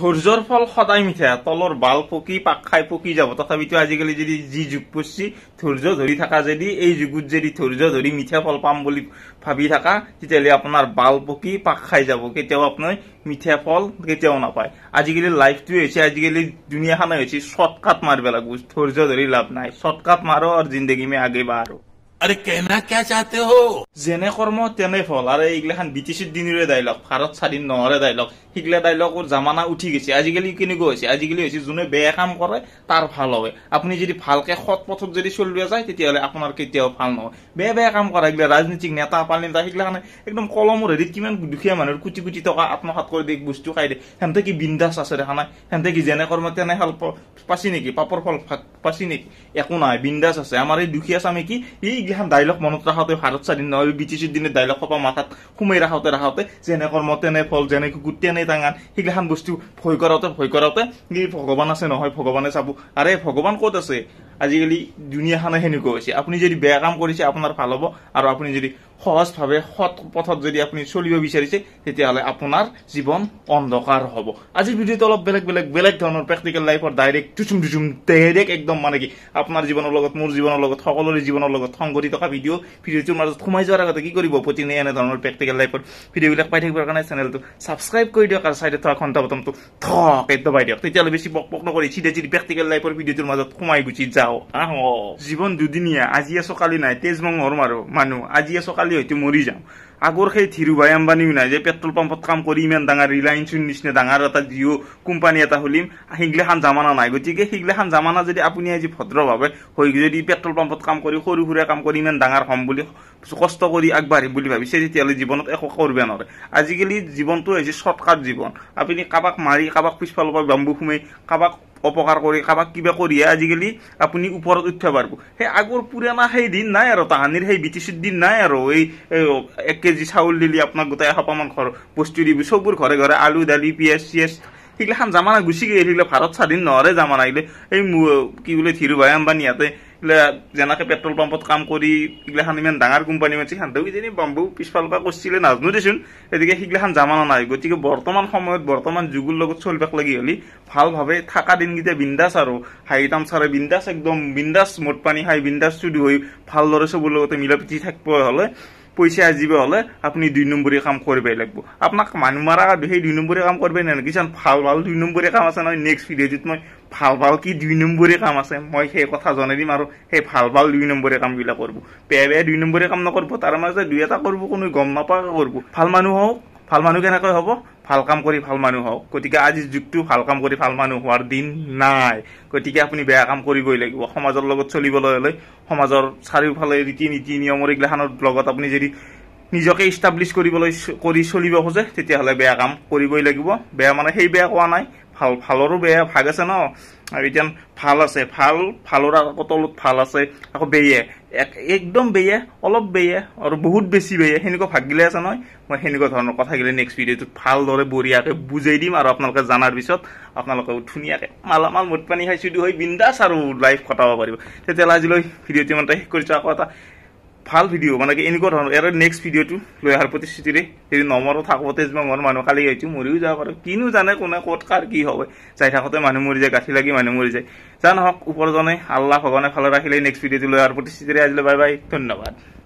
ধৈৰ্যৰ ফল সদায় মিঠা তলৰ বাল পকি পাক খাই পকি যাব তথাপিতো আজিকালি যদি যি যুগ পৰিছে ধৈৰ্য ধৰি থকা যদি এই যুগত যদি ধৈৰ্য ধৰি মিঠা ফল পাম বুলি ভাবি থাকা তেতিয়াহ'লে আপোনাৰ বাল পকি পাক খাই যাব কেতিয়াও আপোনাৰ মিঠা ফল কেতিয়াও নাপায় আজিকালি লাইফটোৱে হৈছে আজিকালি দুনিয়াখনে হৈছে শ্বৰ্টকাট মাৰিব লাগিব ধৈৰ্য ধৰি লাভ নাই শ্বৰ্টকাট মাৰো আৰু জিন্দগী মে আগে বাঢ়ো আরে কেনা কে চাতে হো জেনে কর্ম তেনে ফল আরে এইগুলা ব্রিটিশের দিনের ডাইলগ ভারত স্বাধীন নহরে ডাইলগ সেইগুলা ডাইলগ জামানা উঠি গেছে আজিকালি কেনেকুৱা হৈছে আজিকালি হৈছে যোনে বেয়া কাম কৰে তাৰ ভাল হয় আপুনি যদি ভালকে সৎ পথত যদি চলিব যায় তেতিয়াহ'লে আপোনাৰ কেতিয়াও ভাল নহয় বেয়া বেয়া কাম কৰা সেইগিলা ৰাজনীতিক নেতা পালি নেতা সেইগিলা একদম কলমৰ হেৰিত কিমান দুখীয়া মানুহৰ কোটি কোটি টকা আত্মসাত কৰি দিয়ে বস্তু খাই দিয়ে সিহঁতে কি বিন্দাছ আছে দেখা নাই সিহঁতে কি যেনে কৰ্ম তেনে ফল পাচি নেকি পাপৰ ফল পাচি নেকি একো নাই বিন্দাছ আছে আমাৰ এই দুখীয়া স্বামী কি এই যিখন ডাইলগ মনত ৰাখোতে ভাৰত স্বাধীন নহয় ব্ৰিটিছৰ দিনে ডাইলগ পাবা মাথাত সোমাই ৰাখোতে ৰাখোতে যেনে মতে নে ফল যেনে কুকুৰ নে টাঙান সেইগিলাখান বস্তু ভয় কৰাওঁতে ভয় কৰাওঁতে ভগৱান আছে নহয় ভগৱানে চাব আৰে ভগৱান ক'ত আছে আজিকালি দুনিয়াখনে সেনেকুৱা হৈছে আপুনি যদি বেয়া কাম কৰিছে আপোনাৰ ভাল হ'ব আৰু আপুনি যদি সহজভাৱে সৎ পথত যদি আপুনি চলিব বিচাৰিছে তেতিয়াহ'লে আপোনাৰ জীৱন অন্ধকাৰ হ'ব আজিৰ ভিডিঅ'টো অলপ বেলেগ বেলেগ বেলেগ ধৰণৰ প্ৰেক্টিকেল লাইফৰ ডাইৰেক্ট টুচুম টুচুম ডাইৰেক্ট একদম মানে কি আপোনাৰ জীৱনৰ লগত মোৰ জীৱনৰ লগত সকলোৰে জীৱনৰ লগত সংগতি থকা ভিডিঅ' ভিডিঅ'টোৰ মাজত সোমাই যোৱাৰ আগতে কি কৰিব প্ৰতিনে এনেধৰণৰ প্ৰেক্টিকেল লাইফৰ ভিডিঅ'বিলাক পাই থাকিবৰ কাৰণে চেনেলটো ছাবস্ক্ৰাইব কৰি দিয়ক আৰু চাইডত থকা ঘণ্টা বটমটো থকাই দিয়ক তেতিয়াহ'লে বেছি পক পক নকৰি চিধা চিধি প্ৰেক্টিকেল লাইফৰ ভিডিঅ'টোৰ মাজত সোমাই গুচি যাওঁ যাওঁ জীৱন দুদিনীয়া আজিয়ে চকালি নাই তেজ মঙৰ মাৰো মানুহ আজিয়ে চকালি হয়তো মৰি যাওঁ আগৰ সেই ধীৰুভাই আম্বানীও নাই যে পেট্ৰল পাম্পত কাম কৰি ইমান ডাঙৰ ৰিলায়েঞ্চৰ নিচিনা ডাঙৰ এটা জিঅ' কোম্পানী এটা খুলিম সেইগিলাখান জামানা নাই গতিকে সেইগিলাখান জামানা যদি আপুনি আজি ভদ্ৰভাৱে হৈ যদি পেট্ৰল পাম্পত কাম কৰি সৰু সুৰা কাম কৰি ইমান ডাঙৰ হ'ম বুলি কষ্ট কৰি আগবাঢ়িম বুলি ভাবিছে তেতিয়াহ'লে জীৱনত একো কৰিব নোৱাৰে আজিকালি জীৱনটো হৈছে শ্বৰ্টকাট জীৱন আপুনি কাৰোবাক মাৰি কাৰোবাক পিছফালৰ পৰা বাম্বু সোমাই কাৰোবাক অপকাৰ কৰি কাৰোবাক কিবা কৰিয়ে আজিকালি আপুনি ওপৰত উঠিব পাৰিব সেই আগৰ পুৰণা সেই দিন নাই আৰু তাহানিৰ সেই বিটিচিৰ দিন নাই আৰু এই এক কেজি চাউল দিলে আপোনাক গোটেই এসপামান ঘৰ বস্তু দিব চবৰ ঘৰে ঘৰে আলু দালি পিঁয়াজ চিয়াজ সেইগিলাখান জামানা গুচি গৈ আহিলে ভাৰত স্বাধীন নহৰে জামানা আহিলে এই কি বোলে ভাই আম্বানী ইয়াতে যেনেকে পেট্ৰল পাম্পত কাম কৰি সেইগিলাখান ইমান ডাঙৰ কোম্পানী মানে সিহঁতেও কিজানি বাম্বু পিছফালৰ পৰা কৰিছিলে নাজনো দেচোন গতিকে সেইগিলাখান জামানা নাই গতিকে বৰ্তমান সময়ত বৰ্তমান যুগৰ লগত চলিব লাগি হ'লে ভালভাৱে থকা দিনকেইটা বিন্দাছ আৰু হাই তাম চাৰে বিন্দাছ একদম বিন্দাছ মদ পানী হাই বিন্দাছ চুদ হৈ ভালদৰে চবৰ লগতে মিলা প্ৰীতি থাকিব হ'লে পইচা জিব হলে আপনি দুই নম্বরী কাম করবে লাগব আপনাক মানুহ মারা সেই দুই নম্বরী কাম করবে না কিছু ভাল ভাল দুই নম্বরী কাম আছে নয় নেক্সট ভিডিওত মই ভাল ভাল কি দুই নম্বরী কাম আছে মই সেই কথা জনাই দিম আৰু সেই ভাল ভাল দুই নম্বৰী কাম বিলাক বেয়া বেয়া দুই নম্বৰী কাম নকৰব তাৰ মাজে দুই এটা কৰিব কোনো গম নাপাকা করব ভাল মানুহ হওক ভাল মানুহ কেনেকৈ হ'ব ভাল কাম কৰি ভাল মানুহ হওক গতিকে আজিৰ যুগটো ভাল কাম কৰি ভাল মানুহ হোৱাৰ দিন নাই গতিকে আপুনি বেয়া কাম কৰিবই লাগিব সমাজৰ লগত চলিবলৈ হ'লে সমাজৰ চাৰিওফালে ৰীতি নীতি নিয়মৰ এইগিলাখানৰ লগত আপুনি যদি নিজকে ইষ্টাব্লিছ কৰিবলৈ কৰি চলিব খোজে তেতিয়াহ'লে বেয়া কাম কৰিবই লাগিব বেয়া মানে সেই বেয়া কোৱা নাই ভাল ভালৰো বেয়া ভাগ আছে ন আৰু এতিয়া ভাল আছে ভাল ভালৰ আকৌ তলত ভাল আছে আকৌ বেয়ে একদম বেয়ে অলপ বেয়ে আৰু বহুত বেছি বেয়ে সেনেকুৱা ভাগগিলে আছে নহয় মই সেনেকুৱা ধৰণৰ কথা কথাগিলে নেক্সট ভিডিঅ'টোত ভালদৰে বঢ়িয়াকৈ বুজাই দিম আৰু আপোনালোকে জনাৰ পিছত আপোনালোকে ধুনীয়াকৈ মালামাল মদ পানী খাইছোঁ হৈ বিন্দাছ আৰু লাইফ কটাব পাৰিব তেতিয়াহ'লে আজিলৈ ভিডিঅ'টো ইমান শেষ কৰিছো আকৌ এটা ভাল ভিডিঅ' মানে কি এনেকুৱা ধৰণৰ ইয়াৰ নেক্সট ভিডিঅ'টো লৈ অহাৰ প্ৰতিশ্ৰুতিৰে যদি নমৰো থাকোঁ তেজ ঘৰ মানুহ কালি আহিছোঁ মৰিও যাব পাৰোঁ কিনো জানে কোনে ক'ত কাৰ কি হয় যাই থাকোঁতে মানুহ মৰি যায় গাঁঠি লাগি মানুহ মৰি যায় যা নহওক ওপৰজনে আল্লাহ ভগৱানে ফালে ৰাখিলে নেক্সট ভিডিঅ'টো লৈ অহাৰ প্ৰতিশ্ৰুতিৰে আজিলৈ বাই বাই ধন্যবাদ